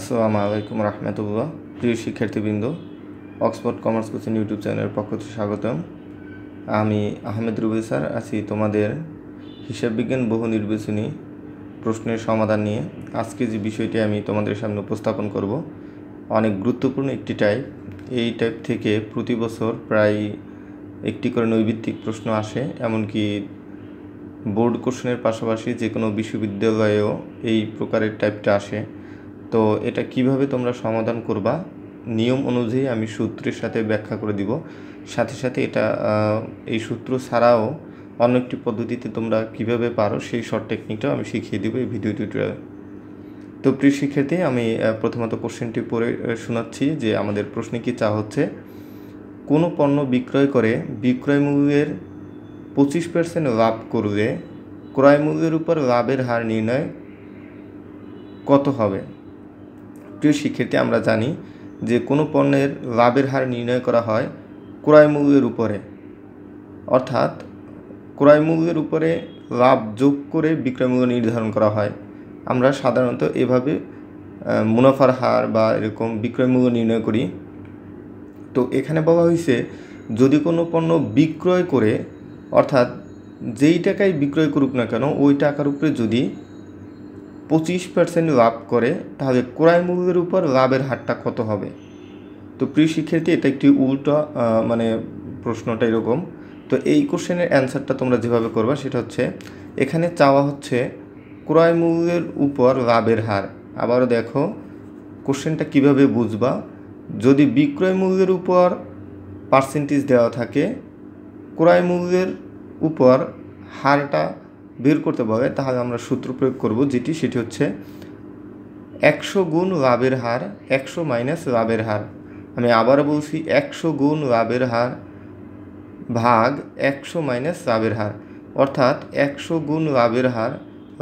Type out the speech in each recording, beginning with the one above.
আসসালামু আলাইকুম রহমতুল্লাহ প্রিয় শিক্ষার্থীবৃন্দ অক্সফোর্ড কমার্স কোচিং ইউটিউব চ্যানেলের পক্ষ থেকে স্বাগতম আমি আহমেদ রুবেল স্যার আছি তোমাদের হিসাব বিজ্ঞান বহু নির্বাচনী প্রশ্নের সমাধান নিয়ে আজকে যে বিষয়টি আমি তোমাদের সামনে উপস্থাপন করব অনেক গুরুত্বপূর্ণ একটি টাইপ এই টাইপ থেকে প্রতি বছর প্রায় একটি করে নৈভিত্তিক প্রশ্ন আসে এমনকি বোর্ড কোশ্চেনের পাশাপাশি যে কোনো বিশ্ববিদ্যালয়েও এই প্রকারের টাইপটা আসে তো এটা কিভাবে তোমরা সমাধান করবা নিয়ম অনুযায়ী আমি সূত্রের সাথে ব্যাখ্যা করে দিব সাথে সাথে এটা এই সূত্র ছাড়াও অন্য একটি পদ্ধতিতে তোমরা কিভাবে পারো সেই শর্ট টেকনিকটাও আমি শিখিয়ে দেবো এই ভিডিও টিউটোরিয়ালে তো প্রিয় শিক্ষার্থী আমি প্রথমত কোশ্চেনটি পড়ে শোনাচ্ছি যে আমাদের প্রশ্নে কি চা হচ্ছে কোনো পণ্য বিক্রয় করে বিক্রয় মূল্যের পঁচিশ পার্সেন্ট লাভ করলে ক্রয় মূল্যের উপর লাভের হার নির্ণয় কত হবে প্রিয় শিক্ষার্থী আমরা জানি যে কোনো পণ্যের লাভের হার নির্ণয় করা হয় ক্রয় মূল্যের উপরে অর্থাৎ ক্রয় মূল্যের উপরে লাভ যোগ করে বিক্রয় মূল্য নির্ধারণ করা হয় আমরা সাধারণত এভাবে মুনাফার হার বা এরকম বিক্রয় মূল্য নির্ণয় করি তো এখানে বলা হয়েছে যদি কোনো পণ্য বিক্রয় করে অর্থাৎ যেই টাকায় বিক্রয় করুক না কেন ওই টাকার উপরে যদি পঁচিশ পার্সেন্ট লাভ করে তাহলে ক্রয় মূল্যের উপর লাভের হারটা কত হবে তো প্রিয় শিক্ষার্থী এটা একটি উল্টো মানে প্রশ্নটা এরকম তো এই কোশ্চেনের অ্যান্সারটা তোমরা যেভাবে করবা সেটা হচ্ছে এখানে চাওয়া হচ্ছে ক্রয় মূল্যের উপর লাভের হার আবারও দেখো কোশ্চেনটা কিভাবে বুঝবা যদি বিক্রয় মূল্যের উপর পার্সেন্টেজ দেওয়া থাকে ক্রয় মূল্যের উপর হারটা বের করতে পারে তাহলে আমরা সূত্র প্রয়োগ করব যেটি সেটি হচ্ছে একশো গুণ লাভের হার একশো মাইনাস লাভের হার আমি আবার বলছি একশো গুণ লাভের হার ভাগ একশো মাইনাস লাভের হার অর্থাৎ একশো গুণ লাভের হার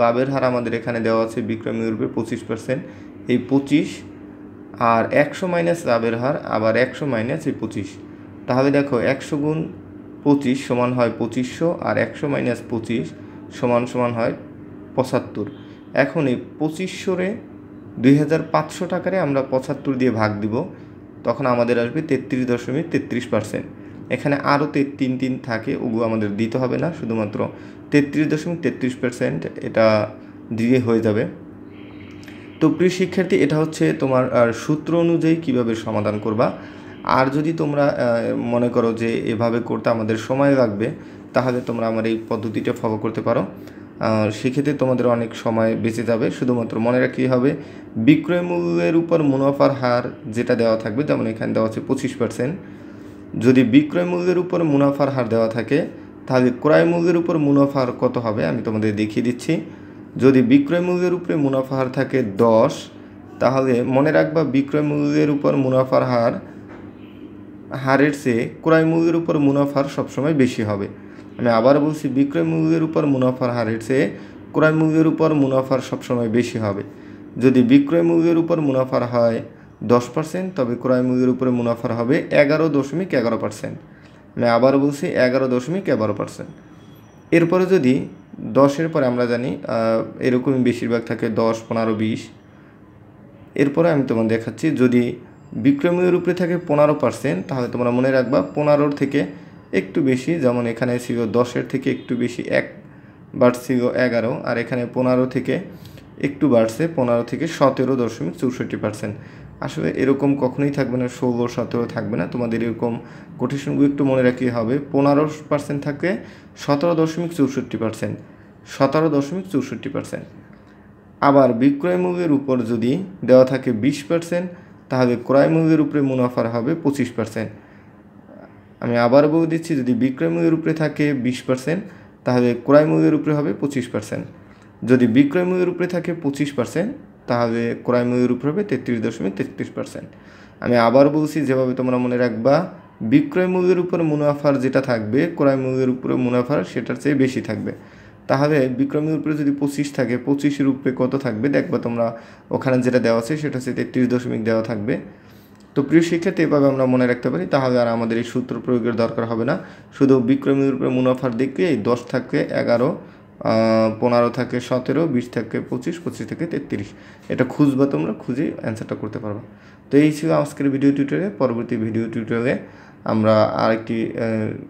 লাভের হার আমাদের এখানে দেওয়া আছে বিক্রমী রূপে পঁচিশ পার্সেন্ট এই পঁচিশ আর একশো মাইনাস লাভের হার আবার একশো মাইনাস এই পঁচিশ তাহলে দেখো একশো গুণ পঁচিশ সমান হয় পঁচিশশো আর একশো মাইনাস পঁচিশ সমান সমান হয় পঁচাত্তর এখন এই পঁচিশশোরে দুই হাজার পাঁচশো টাকারে আমরা পঁচাত্তর দিয়ে ভাগ দিব তখন আমাদের আসবে তেত্রিশ দশমিক তেত্রিশ পার্সেন্ট এখানে আরও তিন তিন থাকে ওগুলো আমাদের দিতে হবে না শুধুমাত্র তেত্রিশ দশমিক তেত্রিশ পার্সেন্ট এটা দিয়ে হয়ে যাবে তো প্রিয় শিক্ষার্থী এটা হচ্ছে তোমার সূত্র অনুযায়ী কিভাবে সমাধান করবা আর যদি তোমরা মনে করো যে এভাবে করতে আমাদের সময় লাগবে তাহলে তোমরা আমার এই পদ্ধতিটা ফলো করতে পারো সেক্ষেত্রে তোমাদের অনেক সময় বেঁচে যাবে শুধুমাত্র মনে রাখি হবে বিক্রয় মূল্যের উপর মুনাফার হার যেটা দেওয়া থাকবে যেমন এখানে দেওয়া আছে পঁচিশ পার্সেন্ট যদি বিক্রয় মূল্যের উপর মুনাফার হার দেওয়া থাকে তাহলে ক্রয় মূল্যের উপর মুনাফার কত হবে আমি তোমাদের দেখিয়ে দিচ্ছি যদি বিক্রয় মূল্যের উপরে মুনাফা হার থাকে দশ তাহলে মনে রাখবা বিক্রয় মূল্যের উপর মুনাফার হার হারের চেয়ে ক্রয় মূল্যের উপর মুনাফার সবসময় বেশি হবে আমি আবার বলছি বিক্রয় মূল্যের উপর মুনাফার হারের চেয়ে ক্রয় মূল্যের উপর মুনাফার সবসময় বেশি হবে যদি বিক্রয় মূল্যের উপর মুনাফার হয় দশ পার্সেন্ট তবে ক্রয় মূল্যের উপরে মুনাফার হবে এগারো দশমিক এগারো পার্সেন্ট আমি আবার বলছি এগারো দশমিক এগারো পার্সেন্ট এরপরে যদি দশের পরে আমরা জানি এরকমই বেশিরভাগ থাকে দশ পনেরো বিশ এরপরে আমি তোমার দেখাচ্ছি যদি বিক্রয় মূল্যের উপরে থাকে পনেরো পার্সেন্ট তাহলে তোমরা মনে রাখবা পনেরোর থেকে একটু বেশি যেমন এখানে ছিল দশের থেকে একটু বেশি এক বাড়ছিল এগারো আর এখানে পনেরো থেকে একটু বাড়ছে পনেরো থেকে সতেরো দশমিক চৌষট্টি পার্সেন্ট আসলে এরকম কখনোই থাকবে না ষোলো সতেরো থাকবে না তোমাদের এরকম কোটেশনগুলো একটু মনে রাখতে হবে পনেরো পার্সেন্ট থাকবে সতেরো দশমিক চৌষট্টি পার্সেন্ট সতেরো দশমিক চৌষট্টি পার্সেন্ট আবার বিক্রয় মূল্যের উপর যদি দেওয়া থাকে বিশ পার্সেন্ট তাহলে ক্রয় মূল্যের উপরে মুনাফার হবে পঁচিশ পার্সেন্ট আমি আবার বলে দিচ্ছি যদি বিক্রয় মূল্যের উপরে থাকে বিশ পার্সেন্ট তাহলে ক্রয় মূল্যের উপরে হবে পঁচিশ পার্সেন্ট যদি বিক্রয় মূল্যের উপরে থাকে পঁচিশ পার্সেন্ট তাহলে ক্রয় মূল্যের উপরে হবে তেত্রিশ দশমিক তেত্রিশ পার্সেন্ট আমি আবার বলছি যেভাবে তোমরা মনে রাখবা বিক্রয় মূল্যের উপর মুনাফার যেটা থাকবে ক্রয় মূল্যের উপরে মুনাফার সেটার চেয়ে বেশি থাকবে তাহলে বিক্রয় মূল্যের উপরে যদি পঁচিশ থাকে পঁচিশের উপরে কত থাকবে দেখবা তোমরা ওখানে যেটা দেওয়া আছে সেটা হচ্ছে তেত্রিশ দশমিক দেওয়া থাকবে তো প্রিয় শিক্ষার্থী এভাবে আমরা মনে রাখতে পারি তাহলে আর আমাদের এই সূত্র প্রয়োগের দরকার হবে না শুধু বিক্রমের উপরে মুনাফার দিকে এই দশ থাকে এগারো পনেরো থাকে সতেরো বিশ থাকে পঁচিশ পঁচিশ থেকে তেত্রিশ এটা খুঁজবে তোমরা খুঁজে অ্যান্সারটা করতে পারবা তো এই ছিল আজকের ভিডিও টিউটোরিয়ালে পরবর্তী ভিডিও টিউটোরিয়ালে আমরা আরেকটি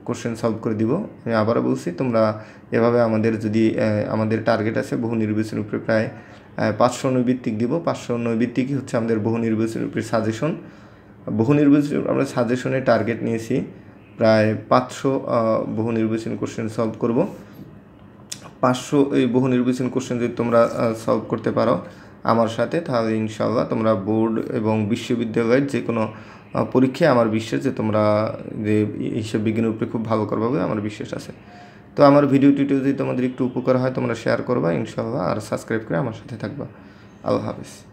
কোশ্চেন সলভ করে দিব আমি আবারও বলছি তোমরা এভাবে আমাদের যদি আমাদের টার্গেট আছে বহু নির্বাচন উপরে প্রায় পাঁচশো নৈবিত্তিক দিব পাঁচশো নৈবিত্তিকই হচ্ছে আমাদের বহু নির্বাচন উপরে সাজেশন বহু নির্বাচন আমরা সাজেশনে টার্গেট নিয়েছি প্রায় পাঁচশো বহু নির্বাচন কোশ্চেন সলভ করব পাঁচশো এই বহু নির্বাচন কোশ্চেন যদি তোমরা সলভ করতে পারো আমার সাথে তাহলে ইনশাল্লাহ তোমরা বোর্ড এবং বিশ্ববিদ্যালয়ের যে কোনো পরীক্ষায় আমার বিশ্বাস যে তোমরা যে হিসাব বিজ্ঞানের উপরে খুব ভালো করবে আমার বিশ্বাস আছে তো আমার ভিডিও টিডিও যদি তোমাদের একটু উপকার হয় তোমরা শেয়ার করবা ইনশাল্লাহ আর সাবস্ক্রাইব করে আমার সাথে থাকবা আল্লাহ হাফিজ